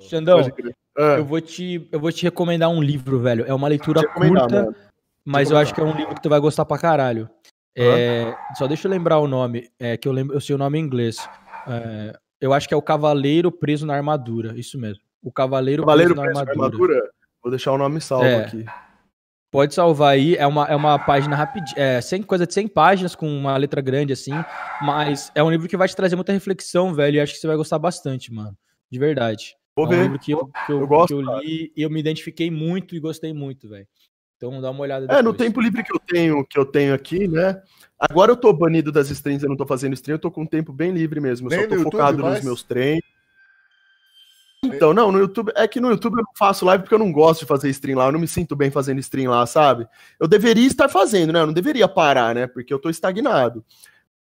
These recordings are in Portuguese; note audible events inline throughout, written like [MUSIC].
Xandão, ah. eu, vou te, eu vou te recomendar um livro, velho. É uma leitura curta, mano. mas eu acho que é um livro que tu vai gostar pra caralho. É, Só deixa eu lembrar o nome, é, que eu, lembro, eu sei o nome em inglês. É, eu acho que é o Cavaleiro Preso na Armadura, isso mesmo. O Cavaleiro, Cavaleiro Preso, na, armadura. na Armadura. Vou deixar o nome salvo é. aqui. Pode salvar aí, é uma, é uma página rapidinha, é sem coisa de 100 páginas, com uma letra grande assim, mas é um livro que vai te trazer muita reflexão, velho, e acho que você vai gostar bastante, mano, de verdade. Vou então, ver. Eu que eu, que eu, eu gosto, que eu li e eu me identifiquei muito e gostei muito, velho. Então dá uma olhada depois. É, no tempo livre que eu tenho, que eu tenho aqui, né? Agora eu tô banido das streams, eu não tô fazendo stream, eu tô com um tempo bem livre mesmo. Eu só tô focado nos meus treinos. Então, não, no YouTube. É que no YouTube eu não faço live porque eu não gosto de fazer stream lá. Eu não me sinto bem fazendo stream lá, sabe? Eu deveria estar fazendo, né? Eu não deveria parar, né? Porque eu tô estagnado.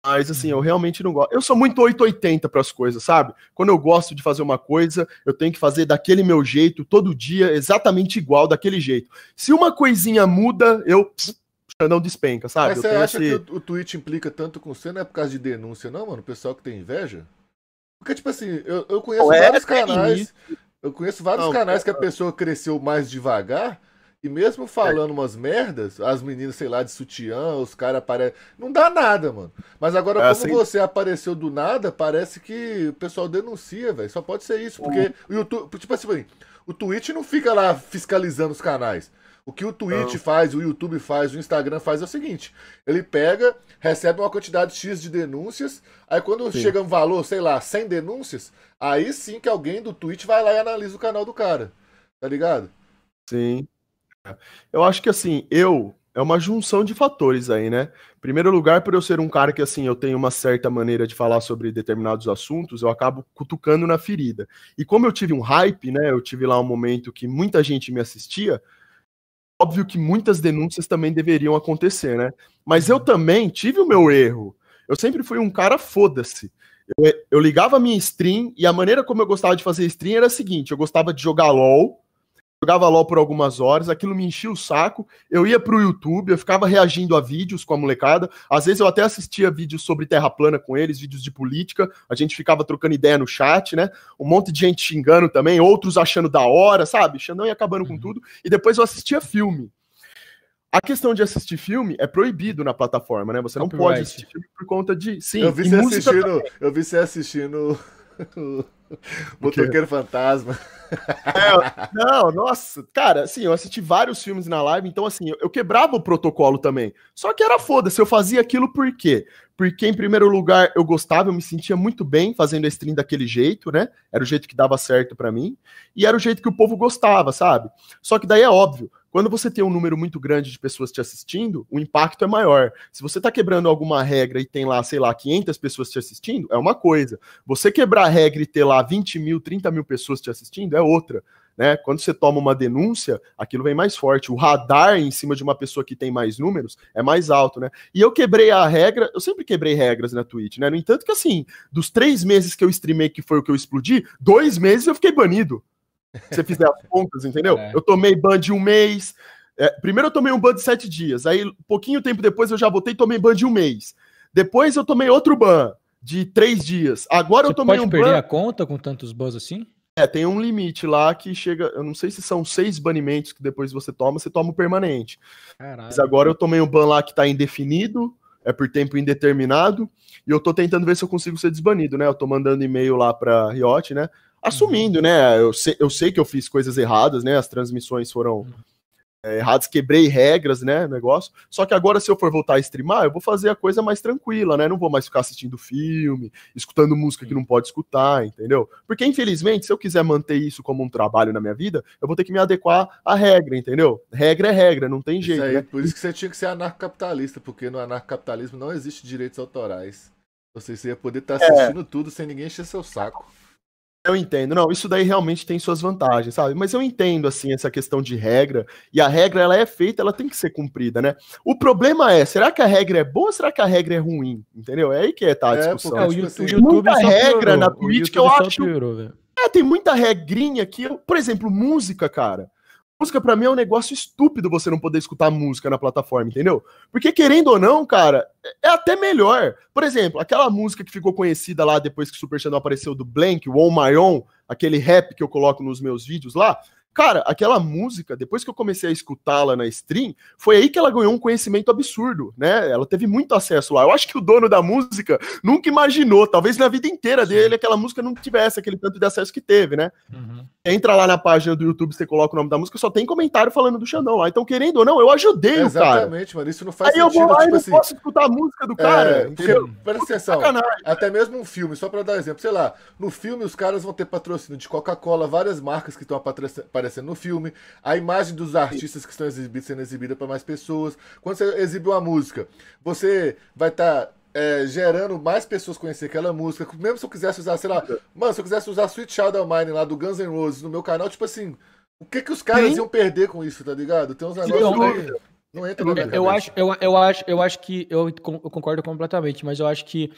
Mas assim, eu uhum. realmente não gosto. Eu sou muito 880 para as coisas, sabe? Quando eu gosto de fazer uma coisa, eu tenho que fazer daquele meu jeito, todo dia, exatamente igual, daquele jeito. Se uma coisinha muda, eu não despenca, sabe? Mas você acha esse... que o, o Twitch implica tanto com você, não é por causa de denúncia, não, mano? O pessoal que tem inveja? Porque, tipo assim, eu, eu conheço é, vários é canais. eu conheço vários não, canais que a pessoa cresceu mais devagar e mesmo é. falando umas merdas, as meninas, sei lá, de sutiã, os caras aparecem. Não dá nada, mano. Mas agora, é, como assim- você apareceu do nada, parece que o pessoal denuncia, velho. Só pode ser isso. Porque o YouTube. Tipo assim, o Twitch não fica lá fiscalizando os canais. O que o Twitch faz, o YouTube faz, o Instagram faz é o seguinte: ele pega, recebe uma quantidade X de denúncias, aí quando sim. chega um valor, sei lá, 100 denúncias, aí sim que alguém do Twitch vai lá e analisa o canal do cara. Tá ligado? Sim. Eu acho que assim, eu é uma junção de fatores aí, né? Primeiro lugar, por eu ser um cara que assim, eu tenho uma certa maneira de falar sobre determinados assuntos, eu acabo cutucando na ferida. E como eu tive um hype, né? Eu tive lá um momento que muita gente me assistia, óbvio que muitas denúncias também deveriam acontecer, né? Mas eu também tive o meu erro. Eu sempre fui um cara foda-se. Eu, eu ligava a minha stream e a maneira como eu gostava de fazer stream era a seguinte: eu gostava de jogar LOL jogava LOL por algumas horas, aquilo me enchia o saco, eu ia pro YouTube, eu ficava reagindo a vídeos com a molecada, às vezes eu até assistia vídeos sobre terra plana com eles, vídeos de política, a gente ficava trocando ideia no chat, né? Um monte de gente xingando também, outros achando da hora, sabe? Xandão ia acabando uhum. com tudo, e depois eu assistia filme. A questão de assistir filme é proibido na plataforma, né? Você não Copyright. pode assistir filme por conta de. Sim, eu vi você assistindo. Eu vi você assistindo. [LAUGHS] [LAUGHS] Motoqueiro Fantasma. É, não, nossa, cara, assim, eu assisti vários filmes na live, então assim, eu, eu quebrava o protocolo também. Só que era foda-se, eu fazia aquilo por quê? Porque, em primeiro lugar, eu gostava, eu me sentia muito bem fazendo a stream daquele jeito, né? Era o jeito que dava certo para mim, e era o jeito que o povo gostava, sabe? Só que daí é óbvio, quando você tem um número muito grande de pessoas te assistindo, o impacto é maior. Se você está quebrando alguma regra e tem lá, sei lá, 500 pessoas te assistindo, é uma coisa. Você quebrar a regra e ter lá 20 mil, 30 mil pessoas te assistindo é outra. Né? Quando você toma uma denúncia, aquilo vem mais forte. O radar em cima de uma pessoa que tem mais números é mais alto, né? E eu quebrei a regra, eu sempre quebrei regras na Twitch, né? No entanto, que assim, dos três meses que eu streamei, que foi o que eu explodi, dois meses eu fiquei banido você fizer as contas, entendeu? É. Eu tomei ban de um mês. É, primeiro eu tomei um ban de sete dias. Aí, pouquinho tempo depois, eu já voltei e tomei ban de um mês. Depois eu tomei outro ban de três dias. Agora você eu tomei um ban. Você pode perder a conta com tantos bans assim? É, tem um limite lá que chega. Eu não sei se são seis banimentos que depois você toma, você toma o permanente. Caralho. Mas agora eu tomei um ban lá que tá indefinido é por tempo indeterminado, e eu tô tentando ver se eu consigo ser desbanido, né? Eu tô mandando e-mail lá para Riot, né? Assumindo, uhum. né? Eu sei, eu sei que eu fiz coisas erradas, né? As transmissões foram uhum. É, errados, quebrei regras, né, negócio. Só que agora, se eu for voltar a streamar, eu vou fazer a coisa mais tranquila, né? Não vou mais ficar assistindo filme, escutando música que não pode escutar, entendeu? Porque, infelizmente, se eu quiser manter isso como um trabalho na minha vida, eu vou ter que me adequar à regra, entendeu? Regra é regra, não tem jeito. Isso aí, né? Por isso que você tinha que ser anarcocapitalista, porque no anarcocapitalismo não existe direitos autorais. Ou seja, você ia poder estar é. assistindo é. tudo sem ninguém encher seu saco. Eu entendo. Não, isso daí realmente tem suas vantagens, sabe? Mas eu entendo, assim, essa questão de regra. E a regra, ela é feita, ela tem que ser cumprida, né? O problema é, será que a regra é boa ou será que a regra é ruim? Entendeu? É aí que é, tá, a é, discussão. É, porque, tipo, assim, YouTube muita regra piorou. na política, eu acho... Piorou, é, tem muita regrinha que... Eu... Por exemplo, música, cara música para mim é um negócio estúpido você não poder escutar música na plataforma, entendeu? Porque querendo ou não, cara, é até melhor. Por exemplo, aquela música que ficou conhecida lá depois que o Super Channel apareceu do Blank, o On oh My Own, aquele rap que eu coloco nos meus vídeos lá, Cara, aquela música, depois que eu comecei a escutá-la na stream, foi aí que ela ganhou um conhecimento absurdo, né? Ela teve muito acesso lá. Eu acho que o dono da música nunca imaginou, talvez na vida inteira dele, aquela música não tivesse aquele tanto de acesso que teve, né? Uhum entra lá na página do YouTube, você coloca o nome da música, só tem comentário falando do Xandão lá. Então, querendo ou não, eu ajudei é, o cara. Exatamente, mano. Isso não faz Aí sentido. Aí eu vou lá tipo e assim, não posso escutar a música do é, cara. Porque, presta atenção, até mesmo um filme, só pra dar um exemplo. Sei lá, no filme os caras vão ter patrocínio de Coca-Cola, várias marcas que estão aparecendo no filme, a imagem dos artistas que estão exibidos, sendo exibida para mais pessoas. Quando você exibe uma música, você vai estar... Tá é, gerando mais pessoas conhecer aquela música. Mesmo se eu quisesse usar, sei lá, mano, se eu quisesse usar Sweet Child of Mine lá do Guns N' Roses no meu canal, tipo assim, o que que os caras Sim. iam perder com isso, tá ligado? Tem uns negócios que não entra no. eu acho, eu, eu, acho, eu acho que eu, eu concordo completamente, mas eu acho que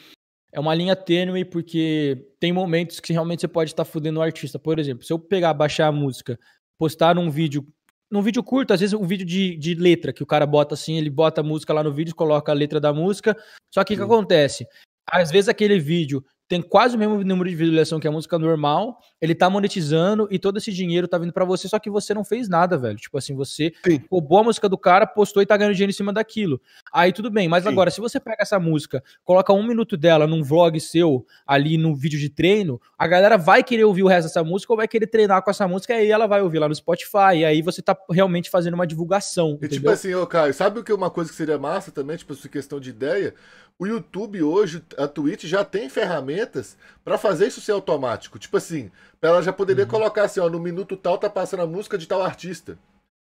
é uma linha tênue porque tem momentos que realmente você pode estar fudendo o artista. Por exemplo, se eu pegar, baixar a música, postar um vídeo num vídeo curto, às vezes um vídeo de, de letra, que o cara bota assim, ele bota a música lá no vídeo, coloca a letra da música. Só que o que acontece? Às vezes aquele vídeo tem quase o mesmo número de visualização que a música normal, ele tá monetizando e todo esse dinheiro tá vindo para você, só que você não fez nada, velho. Tipo assim, você Sim. roubou a música do cara, postou e tá ganhando dinheiro em cima daquilo. Aí tudo bem, mas Sim. agora, se você pega essa música, coloca um minuto dela num vlog seu, ali num vídeo de treino, a galera vai querer ouvir o resto dessa música ou vai querer treinar com essa música, aí ela vai ouvir lá no Spotify, e aí você tá realmente fazendo uma divulgação. E tipo entendeu? tipo assim, ô Caio, sabe o que é uma coisa que seria massa também, tipo, essa questão de ideia? o YouTube hoje, a Twitch já tem ferramentas para fazer isso ser automático. Tipo assim, ela já poderia uhum. colocar assim, ó, no minuto tal tá passando a música de tal artista.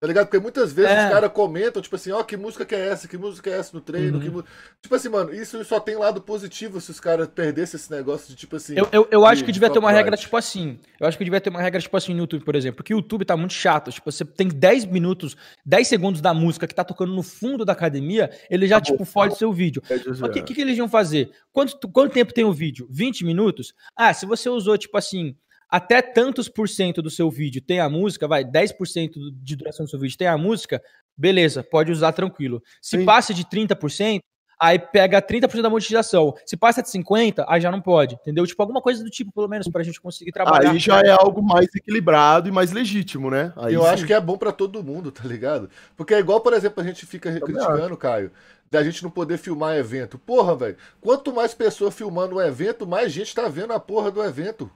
Tá ligado? Porque muitas vezes é. os caras comentam, tipo assim, ó, oh, que música que é essa? Que música é essa no treino? Uhum. Que mu... Tipo assim, mano, isso só tem lado positivo se os caras perdessem esse negócio de, tipo assim. Eu, eu, eu acho que devia ter uma regra, tipo assim. Eu acho que devia ter uma regra, tipo assim, no YouTube, por exemplo. Porque o YouTube tá muito chato. Tipo, você tem 10 minutos, 10 segundos da música que tá tocando no fundo da academia, ele já, Acabou. tipo, fode seu vídeo. É que o que, que, eles iam fazer? Quanto, quanto tempo tem o vídeo? 20 minutos? Ah, se você usou, tipo assim até tantos por cento do seu vídeo tem a música, vai, 10% de duração do seu vídeo tem a música, beleza, pode usar tranquilo. Se Sim. passa de 30%, aí pega 30% da monetização. Se passa de 50%, aí já não pode, entendeu? Tipo, alguma coisa do tipo, pelo menos, pra gente conseguir trabalhar. Aí já é algo mais equilibrado e mais legítimo, né? Aí Eu sim. acho que é bom para todo mundo, tá ligado? Porque é igual, por exemplo, a gente fica criticando, Caio, da gente não poder filmar evento. Porra, velho, quanto mais pessoa filmando um evento, mais gente tá vendo a porra do evento.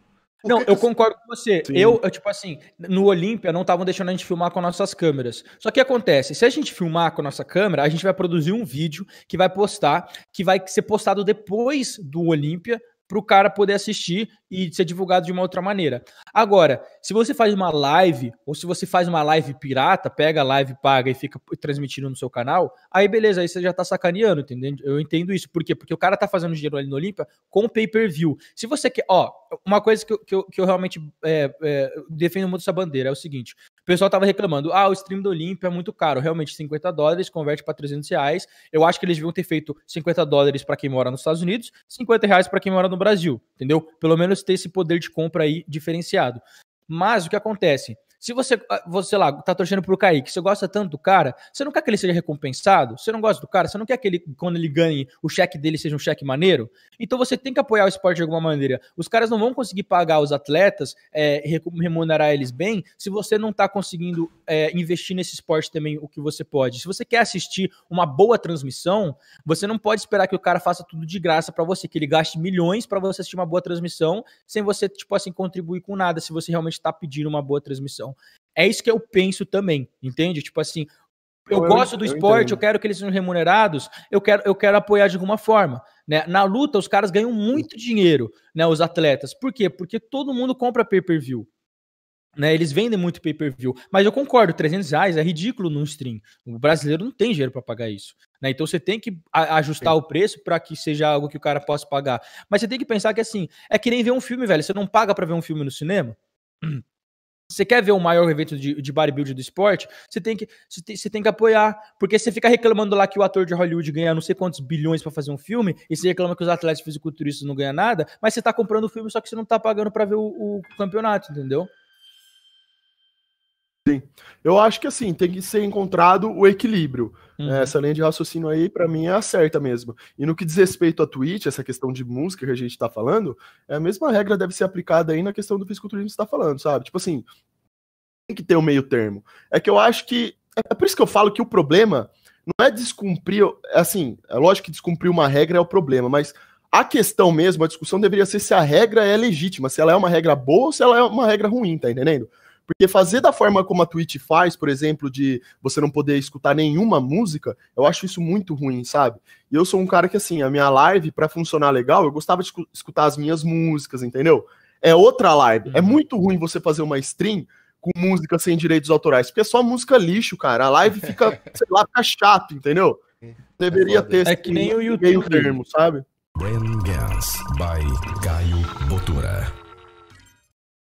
Não, eu concordo com você. Eu, eu, tipo assim, no Olímpia não estavam deixando a gente filmar com nossas câmeras. Só que acontece, se a gente filmar com a nossa câmera, a gente vai produzir um vídeo que vai postar, que vai ser postado depois do Olímpia para o cara poder assistir e ser divulgado de uma outra maneira. Agora, se você faz uma live, ou se você faz uma live pirata, pega a live, paga e fica transmitindo no seu canal, aí beleza, aí você já está sacaneando, entendeu? Eu entendo isso. Por quê? Porque o cara tá fazendo dinheiro ali no Olímpia com pay-per-view. Se você quer. Ó, uma coisa que eu, que eu, que eu realmente é, é, defendo muito essa bandeira é o seguinte: o pessoal tava reclamando, ah, o stream do Olympia é muito caro, realmente 50 dólares converte para 300 reais. Eu acho que eles deviam ter feito 50 dólares para quem mora nos Estados Unidos, 50 reais para quem mora no Brasil, entendeu? Pelo menos ter esse poder de compra aí diferenciado. Mas o que acontece? Se você, ah, você lá, tá torcendo pro Kaique, você gosta tanto do cara, você não quer que ele seja recompensado? Você não gosta do cara? Você não quer que ele, quando ele ganhe, o cheque dele seja um cheque maneiro? Então você tem que apoiar o esporte de alguma maneira. Os caras não vão conseguir pagar os atletas, é, remunerar eles bem, se você não tá conseguindo é, investir nesse esporte também o que você pode. Se você quer assistir uma boa transmissão, você não pode esperar que o cara faça tudo de graça para você, que ele gaste milhões para você assistir uma boa transmissão, sem você, tipo assim, contribuir com nada, se você realmente tá pedindo uma boa transmissão. É isso que eu penso também, entende? Tipo assim, eu, eu gosto do eu esporte, entendo. eu, quero que eles sejam remunerados, eu quero, eu quero apoiar de alguma forma. Né? Na luta, os caras ganham muito dinheiro, né? Os atletas. Por quê? Porque todo mundo compra pay-per-view. Né, eles vendem muito pay-per-view, mas eu concordo, 300 reais é ridículo num stream. O brasileiro não tem dinheiro para pagar isso. Né? Então você tem que ajustar Sim. o preço para que seja algo que o cara possa pagar. Mas você tem que pensar que assim, é que nem ver um filme, velho. Você não paga para ver um filme no cinema? Você quer ver o maior evento de, de bodybuilding do esporte? Você tem, que, você, tem, você tem que apoiar. Porque você fica reclamando lá que o ator de Hollywood ganha não sei quantos bilhões para fazer um filme, e você reclama que os atletas fisiculturistas não ganham nada, mas você tá comprando o filme, só que você não tá pagando para ver o, o campeonato, entendeu? Eu acho que assim, tem que ser encontrado o equilíbrio. Uhum. É, essa linha de raciocínio aí, para mim, é a certa mesmo. E no que diz respeito à Twitch, essa questão de música que a gente tá falando, é a mesma regra deve ser aplicada aí na questão do fisiculturismo que você tá falando, sabe? Tipo assim, tem que ter um meio termo. É que eu acho que. É por isso que eu falo que o problema não é descumprir. Assim, é lógico que descumprir uma regra é o problema, mas a questão mesmo, a discussão deveria ser se a regra é legítima, se ela é uma regra boa ou se ela é uma regra ruim, tá entendendo? Porque fazer da forma como a Twitch faz, por exemplo, de você não poder escutar nenhuma música, eu acho isso muito ruim, sabe? E eu sou um cara que, assim, a minha live, para funcionar legal, eu gostava de escutar as minhas músicas, entendeu? É outra live. É uhum. É muito ruim você fazer uma stream com música sem direitos autorais, porque é só música lixo, cara. A live fica, [LAUGHS] sei lá, fica tá chato, entendeu? É, Deveria é ter. É que nem o YouTube. Meio termo, sabe? Brand Gans by Caio Botura.